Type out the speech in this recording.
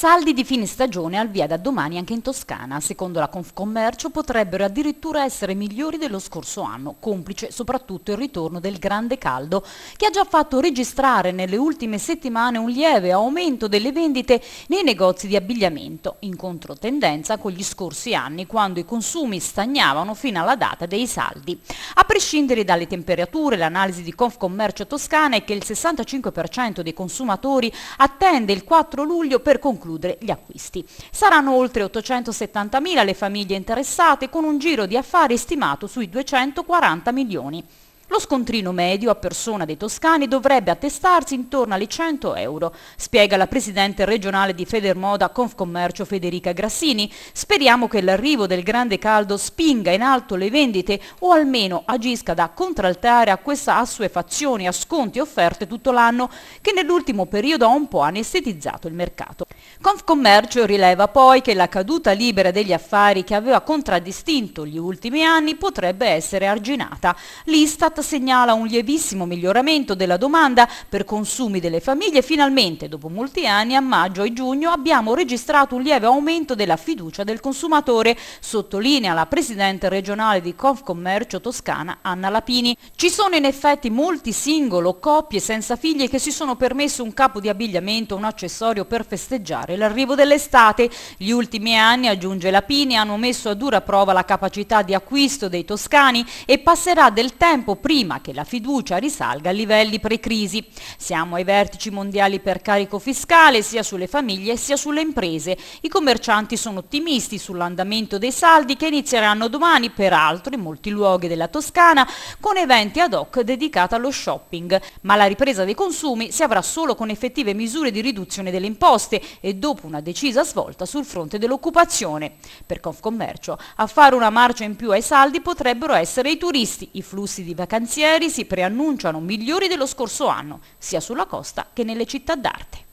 Saldi di fine stagione al via da domani anche in Toscana. Secondo la Confcommercio potrebbero addirittura essere migliori dello scorso anno, complice soprattutto il ritorno del grande caldo, che ha già fatto registrare nelle ultime settimane un lieve aumento delle vendite nei negozi di abbigliamento, in controtendenza con gli scorsi anni quando i consumi stagnavano fino alla data dei saldi. A prescindere dalle temperature, l'analisi di Confcommercio Toscana è che il 65% dei consumatori attende il 4 luglio per concludere concludere gli acquisti. Saranno oltre 870.000 le famiglie interessate con un giro di affari stimato sui 240 milioni. Lo scontrino medio a persona dei toscani dovrebbe attestarsi intorno alle 100 euro, spiega la presidente regionale di Federmoda Confcommercio Federica Grassini. Speriamo che l'arrivo del grande caldo spinga in alto le vendite o almeno agisca da contraltare a questa assuefazione a sconti offerte tutto l'anno che nell'ultimo periodo ha un po' anestetizzato il mercato. Confcommercio rileva poi che la caduta libera degli affari che aveva contraddistinto gli ultimi anni potrebbe essere arginata. L'Istat Istat segnala un lievissimo miglioramento della domanda per consumi delle famiglie. Finalmente, dopo molti anni, a maggio e giugno abbiamo registrato un lieve aumento della fiducia del consumatore, sottolinea la Presidente regionale di Confcommercio Toscana, Anna Lapini. Ci sono in effetti molti singolo coppie senza figli che si sono permesso un capo di abbigliamento un accessorio per festeggiare l'arrivo dell'estate. Gli ultimi anni, aggiunge Lapini, hanno messo a dura prova la capacità di acquisto dei toscani e passerà del tempo prima prima che la fiducia risalga a livelli pre-crisi. Siamo ai vertici mondiali per carico fiscale sia sulle famiglie sia sulle imprese. I commercianti sono ottimisti sull'andamento dei saldi che inizieranno domani, peraltro in molti luoghi della Toscana, con eventi ad hoc dedicati allo shopping. Ma la ripresa dei consumi si avrà solo con effettive misure di riduzione delle imposte e dopo una decisa svolta sul fronte dell'occupazione. Per Confcommercio, a fare una marcia in più ai saldi potrebbero essere i turisti, i flussi di vacanze Mercanzieri si preannunciano migliori dello scorso anno, sia sulla costa che nelle città d'arte.